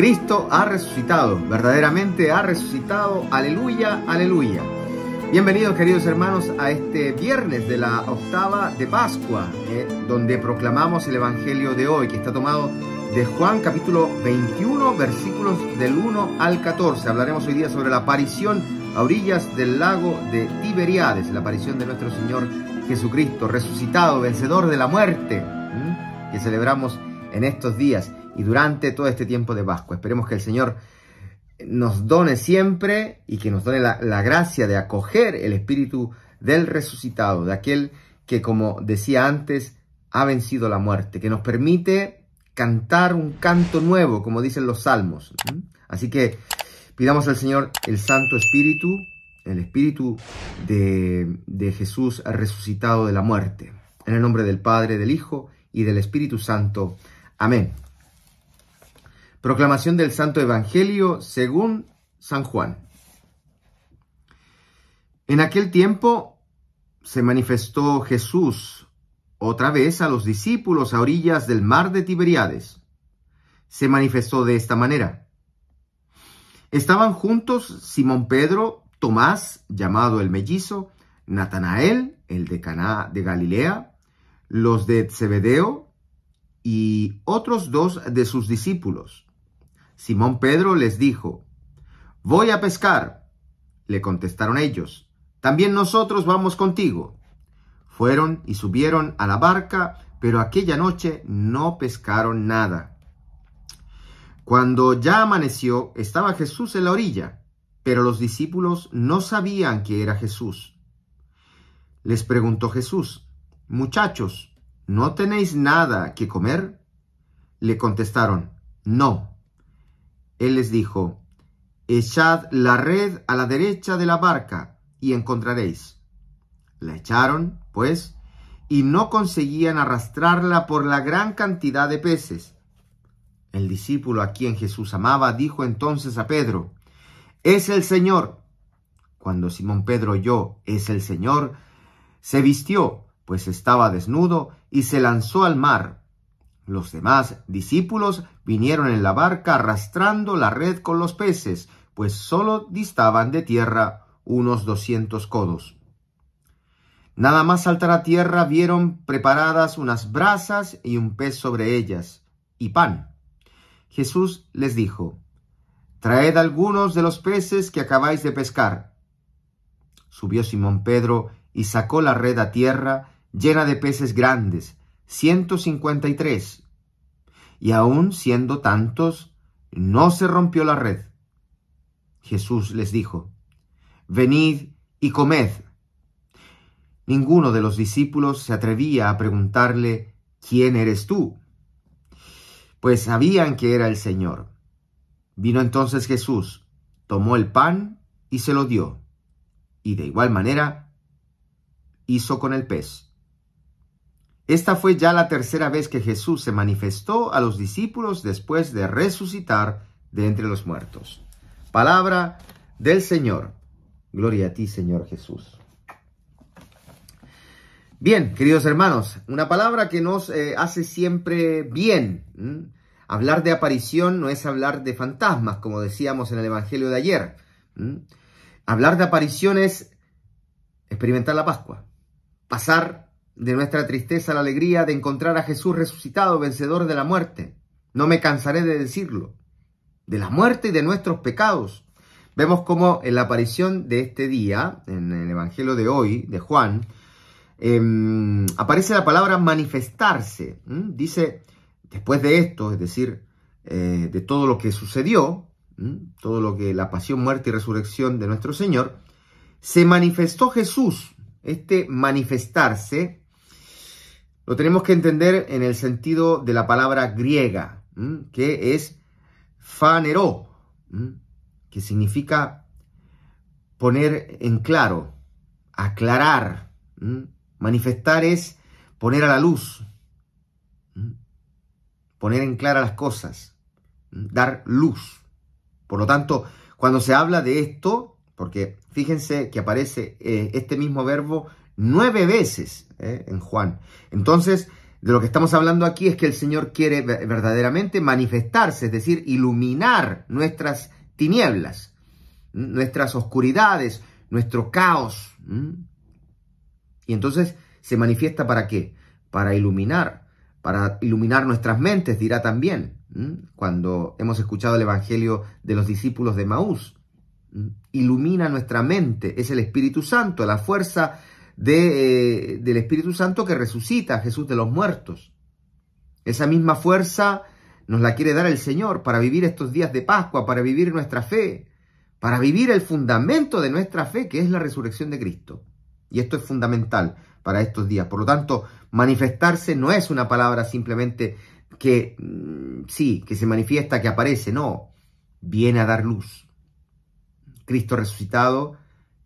Cristo ha resucitado, verdaderamente ha resucitado. Aleluya, aleluya. Bienvenidos queridos hermanos a este viernes de la octava de Pascua, eh, donde proclamamos el Evangelio de hoy, que está tomado de Juan capítulo 21, versículos del 1 al 14. Hablaremos hoy día sobre la aparición a orillas del lago de Tiberiades, la aparición de nuestro Señor Jesucristo, resucitado, vencedor de la muerte, que celebramos en estos días y durante todo este tiempo de Vasco, Esperemos que el Señor nos done siempre y que nos done la, gracia de acoger el espíritu del resucitado, de aquel que, como decía antes, ha vencido la muerte, que nos permite cantar un canto nuevo, como dicen los salmos. Así que pidamos al Señor el Santo Espíritu, el Espíritu de Jesús resucitado de la muerte. En el nombre del Padre, del Hijo y del Espíritu Santo. Amén. Proclamación del Santo Evangelio según San Juan. En aquel tiempo se manifestó Jesús otra vez a los discípulos a orillas del mar de Tiberiades. Se manifestó de esta manera. Estaban juntos Simón Pedro, Tomás, llamado el mellizo, Natanael, el de Caná de Galilea, los de Zebedeo y otros dos de sus discípulos. Simón Pedro les dijo, Voy a pescar. Le contestaron ellos, También nosotros vamos contigo. Fueron y subieron a la barca, pero aquella noche no pescaron nada. Cuando ya amaneció, estaba Jesús en la orilla, pero los discípulos no sabían que era Jesús. Les preguntó Jesús, Muchachos, ¿no tenéis nada que comer? Le contestaron, No. Él les dijo, Echad la red a la derecha de la barca y encontraréis. La echaron, pues, y no conseguían arrastrarla por la gran cantidad de peces. El discípulo a quien Jesús amaba dijo entonces a Pedro, Es el Señor. Cuando Simón Pedro oyó, Es el Señor, se vistió, pues estaba desnudo, y se lanzó al mar los demás discípulos vinieron en la barca arrastrando la red con los peces, pues sólo distaban de tierra unos doscientos codos. Nada más saltar a tierra vieron preparadas unas brasas y un pez sobre ellas, y pan. Jesús les dijo, Traed algunos de los peces que acabáis de pescar. Subió Simón Pedro y sacó la red a tierra llena de peces grandes, 153. Y aún siendo tantos, no se rompió la red. Jesús les dijo, Venid y comed. Ninguno de los discípulos se atrevía a preguntarle, ¿quién eres tú? Pues sabían que era el Señor. Vino entonces Jesús, tomó el pan y se lo dio, y de igual manera hizo con el pez. Esta fue ya la tercera vez que Jesús se manifestó a los discípulos después de resucitar de entre los muertos. Palabra del Señor. Gloria a ti, Señor Jesús. Bien, queridos hermanos, una palabra que nos eh, hace siempre bien. Hablar de aparición no es hablar de fantasmas, como decíamos en el Evangelio de ayer. Hablar de aparición es experimentar la Pascua, pasar de nuestra tristeza la alegría de encontrar a Jesús resucitado, vencedor de la muerte. No me cansaré de decirlo, de la muerte y de nuestros pecados. Vemos cómo en la aparición de este día, en el Evangelio de hoy, de Juan, em, aparece la palabra manifestarse. Dice, después de esto, es decir, eh, de todo lo que sucedió, todo lo que la pasión, muerte y resurrección de nuestro Señor, se manifestó Jesús. Este manifestarse lo tenemos que entender en el sentido de la palabra griega, que es fanero, que significa poner en claro, aclarar. Manifestar es poner a la luz, poner en clara las cosas, dar luz. Por lo tanto, cuando se habla de esto, porque fíjense que aparece eh, este mismo verbo nueve veces ¿eh? en Juan. Entonces, de lo que estamos hablando aquí es que el Señor quiere verdaderamente manifestarse, es decir, iluminar nuestras tinieblas, nuestras oscuridades, nuestro caos. Y entonces se manifiesta para qué? Para iluminar, para iluminar nuestras mentes, dirá también, cuando hemos escuchado el Evangelio de los discípulos de Maús. Ilumina nuestra mente, es el Espíritu Santo, la fuerza eh, del Espíritu Santo que resucita a Jesús de los muertos. Esa misma fuerza nos la quiere dar el Señor para vivir estos días de Pascua, para vivir nuestra fe, para vivir el fundamento de nuestra fe, que es la resurrección de Cristo. Y esto es fundamental para estos días. Por lo tanto, manifestarse no es una palabra simplemente que mm, sí, que se manifiesta, que aparece, no, viene a dar luz. Cristo resucitado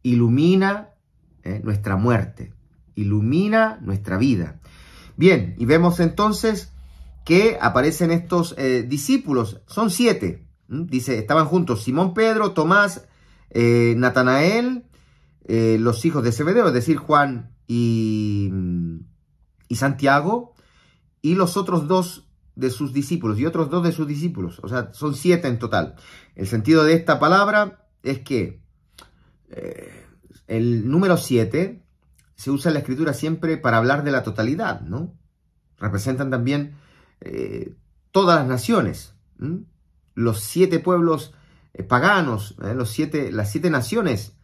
ilumina ¿eh? nuestra muerte, ilumina nuestra vida. Bien, y vemos entonces que aparecen estos eh, discípulos, son siete, dice, estaban juntos Simón Pedro, Tomás, eh, Natanael, los hijos de Zebedeo, es decir, Juan y, mm, y Santiago, y los otros dos de sus discípulos, y otros dos de sus discípulos, o sea, son siete en total. El sentido de esta palabra es que el número 7 se usa en la escritura siempre para hablar de la totalidad, ¿no? Representan también eh, todas las naciones, los siete pueblos eh, paganos, ¿eh? los las siete naciones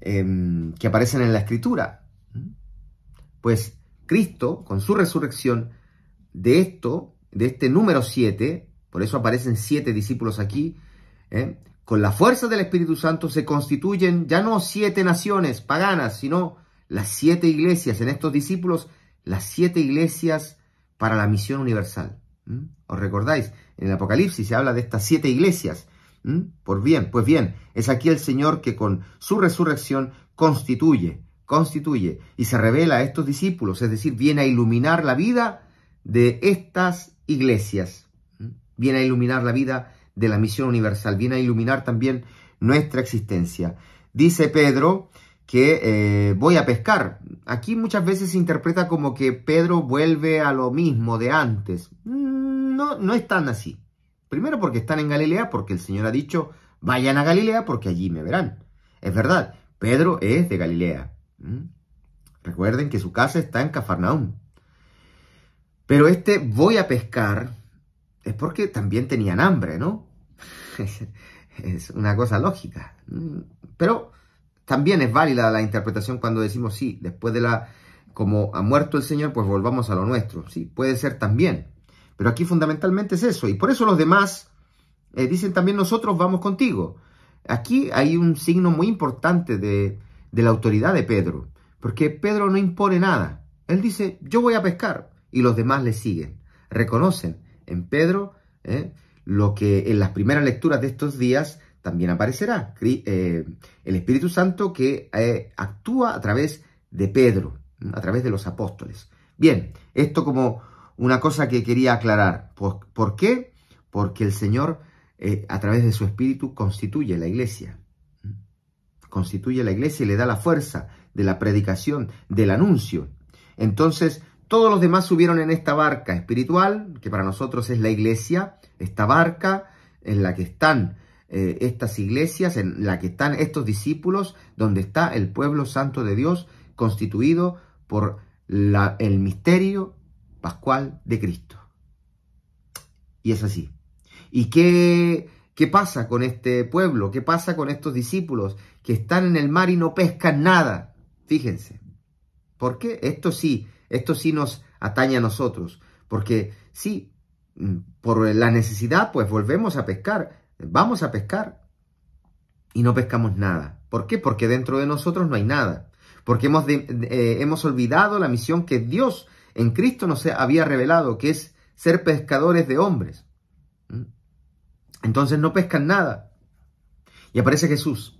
em, que aparecen en la escritura. Pues Cristo, con su resurrección, de esto, de este número siete, por eso aparecen siete discípulos aquí, con la fuerza del Espíritu Santo se constituyen ya no siete naciones paganas, sino las siete iglesias, en estos discípulos, las siete iglesias para la misión universal. ¿Mm? ¿Os recordáis? En el Apocalipsis se habla de estas siete iglesias. ¿Mm? Por bien, pues bien, es aquí el Señor que con su resurrección constituye, constituye y se revela a estos discípulos, es decir, viene a iluminar la vida de estas iglesias, ¿Mm? viene a iluminar la vida de la misión universal, viene a iluminar también nuestra existencia. Dice Pedro que eh, voy a pescar. Aquí muchas veces se interpreta como que Pedro vuelve a lo mismo de antes. Mm, no, no es tan así. Primero porque están en Galilea, porque el Señor ha dicho, vayan a Galilea porque allí me verán. Es verdad, Pedro es de Galilea. Recuerden que su casa está en Cafarnaum. Pero este voy a pescar es porque también tenían hambre, ¿no? es una cosa lógica. Pero también es válida la interpretación cuando decimos, sí, después de la, como ha muerto el Señor, pues volvamos a lo nuestro. Sí, puede ser también. Pero aquí fundamentalmente es eso. Y por eso los demás eh, dicen también, nosotros vamos contigo. Aquí hay un signo muy importante de, de la autoridad de Pedro. Porque Pedro no impone nada. Él dice, yo voy a pescar. Y los demás le siguen. Reconocen en Pedro, ¿eh? lo que en las primeras lecturas de estos días también aparecerá, eh, el Espíritu Santo que eh, actúa a través de Pedro, a través de los apóstoles. Bien, esto como una cosa que quería aclarar. por qué? Porque el Señor, a través de su Espíritu, constituye la iglesia. Constituye la iglesia y le da la fuerza de la predicación, del anuncio. Entonces, todos los demás subieron en esta barca espiritual, que para nosotros es la iglesia, esta barca en la que están eh, estas iglesias, en la que están estos discípulos, donde está el pueblo santo de Dios constituido por el misterio pascual de Cristo. Y es así. ¿Y qué, qué pasa con este pueblo? ¿Qué pasa con estos discípulos que están en el mar y no pescan nada? Fíjense. Porque esto sí esto sí nos atañe a nosotros, porque sí, mm, por la necesidad, pues volvemos a pescar, vamos a pescar y no pescamos nada. ¿Por qué? Porque dentro de nosotros no hay nada, porque hemos, eh, hemos olvidado la misión que Dios en Cristo nos había revelado, que es ser pescadores de hombres. ¿Mm? Entonces no pescan nada. Y aparece Jesús.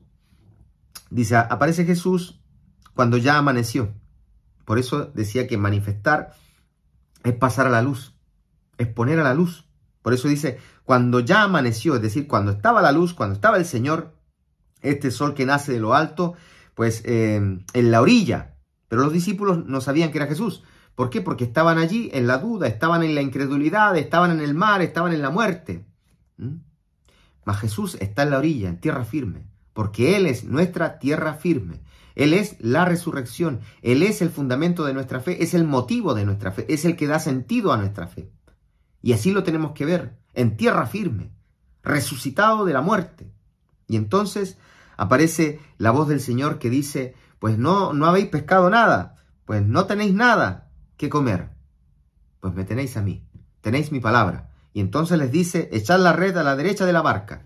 Dice, aparece Jesús cuando ya amaneció. Por eso decía que manifestar es pasar a la luz, es poner a la luz. Por eso dice, cuando ya amaneció, es decir, cuando estaba la luz, cuando estaba el Señor, este sol que nace de lo alto, pues em, en la orilla. Pero los discípulos no sabían que era Jesús. ¿Por qué? Porque estaban allí en la duda, estaban en la incredulidad, estaban en el mar, estaban en la muerte. ¿Mm? Mas Jesús está en la orilla, en tierra firme, porque Él es nuestra tierra firme. Él es la resurrección, Él es el fundamento de nuestra fe, es el motivo de nuestra fe, es el que da sentido a nuestra fe. Y así lo tenemos que ver, en tierra firme, resucitado de la muerte. Y entonces aparece la voz del Señor que dice, pues no, no habéis pescado nada, pues no tenéis nada que comer, pues me tenéis a mí, tenéis mi palabra. Y entonces les dice, echad la red a la derecha de la barca.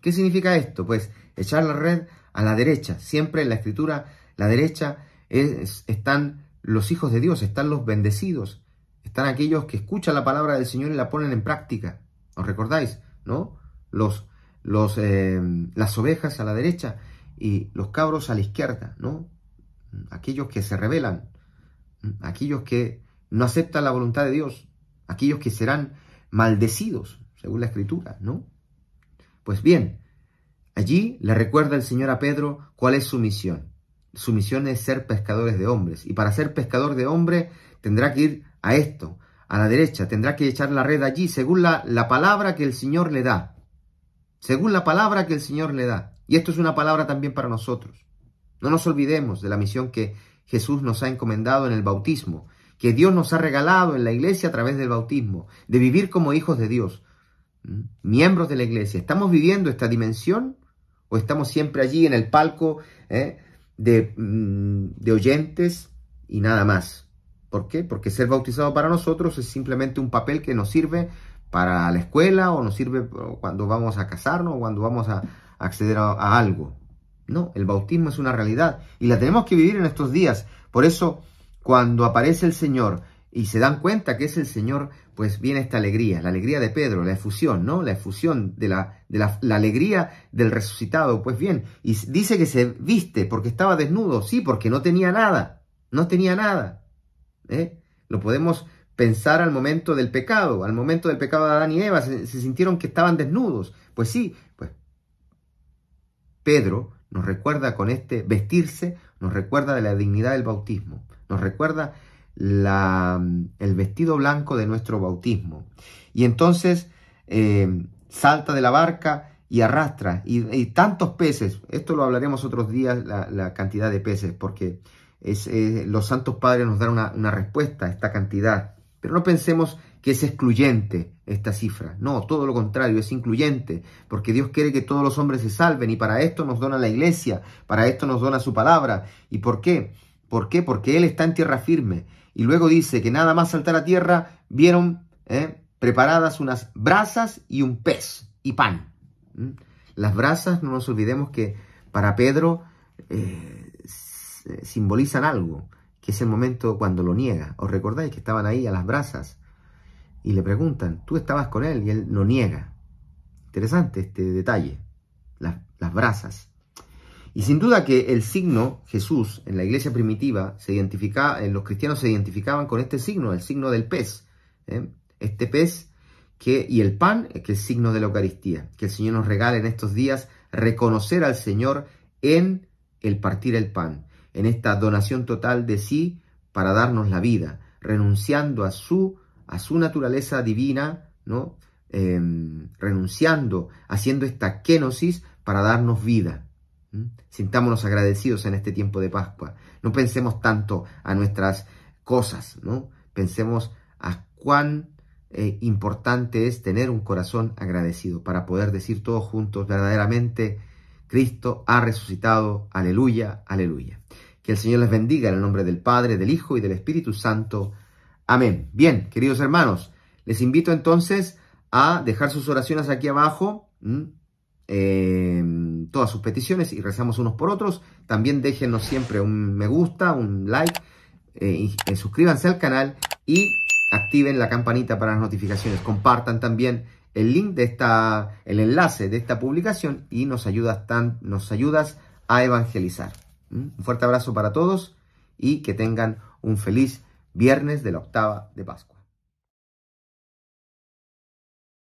¿Qué significa esto? Pues echar la red a la derecha. Siempre en la escritura, la derecha es, están los hijos de Dios, están los bendecidos, están aquellos que escuchan la palabra del Señor y la ponen en práctica. ¿Os recordáis? ¿No? Los, los, eh, las ovejas a la derecha y los cabros a la izquierda, ¿no? Aquellos que se rebelan, aquellos que no aceptan la voluntad de Dios, aquellos que serán maldecidos, según la escritura, ¿no? Pues bien, Allí le recuerda el Señor a Pedro cuál es su misión. Su misión es ser pescadores de hombres. Y para ser pescador de hombres tendrá que ir a esto, a la derecha, tendrá que echar la red allí, según la, la palabra que el Señor le da. Según la palabra que el Señor le da. Y esto es una palabra también para nosotros. No nos olvidemos de la misión que Jesús nos ha encomendado en el bautismo, que Dios nos ha regalado en la iglesia a través del bautismo, de vivir como hijos de Dios, miembros de la iglesia. ¿Estamos viviendo esta dimensión? o estamos siempre allí en el palco ¿eh? mm, de, oyentes y nada más. ¿Por qué? Porque ser bautizado para nosotros es simplemente un papel que nos sirve para la escuela o nos sirve cuando vamos a casarnos o cuando vamos a acceder a, algo. No, el bautismo es una realidad y la tenemos que vivir en estos días. Por eso, cuando aparece el Señor y se dan cuenta que es el Señor, pues viene esta alegría, la alegría de Pedro, la efusión, ¿no? La efusión de la, de la, alegría del resucitado, pues bien, y dice que se viste porque estaba desnudo, sí, porque no tenía nada, no tenía nada. ¿eh? Lo podemos pensar al momento del pecado, al momento del pecado de Adán y Eva, se, se sintieron que estaban desnudos, pues sí, pues Pedro nos recuerda con este vestirse, nos recuerda de la dignidad del bautismo, nos recuerda el vestido blanco de nuestro bautismo. Y entonces eh, salta de la barca y arrastra. Y, tantos peces, esto lo hablaremos otros días, la, cantidad de peces, porque los santos padres nos dan una, una respuesta a esta cantidad. Pero no pensemos que es excluyente esta cifra. No, todo lo contrario, es incluyente, porque Dios quiere que todos los hombres se salven y para esto nos dona la iglesia, para esto nos dona su palabra. ¿Y por qué? ¿Por qué? Porque él está en tierra firme. Y luego dice que nada más saltar a tierra vieron eh, preparadas unas brasas y un pez y pan. ¿Mm? Las brasas, no nos olvidemos que para Pedro eh, eh, simbolizan algo, que es el momento cuando lo niega. ¿Os recordáis que estaban ahí a las brasas? Y le preguntan, tú estabas con él y él lo niega. Interesante este detalle, las, las brasas. Y sin duda que el signo Jesús en la iglesia primitiva, se identificaba, eh, los cristianos se identificaban con este signo, el signo del pez. ¿eh? Este pez que, y el pan, eh, que es signo de la Eucaristía. Que el Señor nos regala en estos días reconocer al Señor en el partir el pan, en esta donación total de sí para darnos la vida, renunciando a su, a su naturaleza divina, ¿no? Em, renunciando, haciendo esta kenosis para darnos vida. Sintámonos agradecidos en este tiempo de Pascua. No pensemos tanto a nuestras cosas, ¿no? Pensemos a cuán eh, importante es tener un corazón agradecido para poder decir todos juntos verdaderamente, Cristo ha resucitado, aleluya, aleluya. Que el Señor les bendiga en el nombre del Padre, del Hijo y del Espíritu Santo. Amén. Bien, queridos hermanos, les invito entonces a dejar sus oraciones aquí abajo todas sus peticiones y rezamos unos por otros. También déjenos siempre un me gusta, un like, eh, y eh, suscríbanse al canal y activen la campanita para las notificaciones. Compartan también el link de esta, el enlace de esta publicación y nos ayudas, tan, nos ayudas a evangelizar. ¿Mm? Un fuerte abrazo para todos y que tengan un feliz viernes de la octava de Pascua.